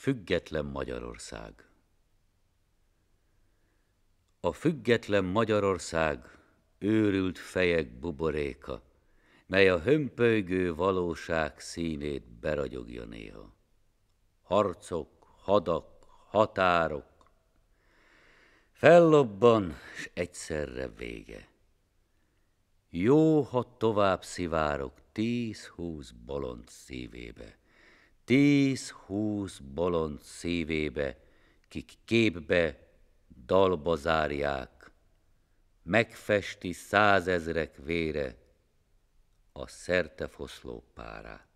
Független Magyarország A független Magyarország őrült fejek buboréka, mely a hömpölygő valóság színét beragyogja néha. Harcok, hadak, határok, fellobban, s egyszerre vége. Jó, ha tovább szivárok tíz-húsz bolond szívébe, tíz-húsz bolond szívébe, kik képbe, dalba zárják, megfesti százezrek vére a szertefoszló párát.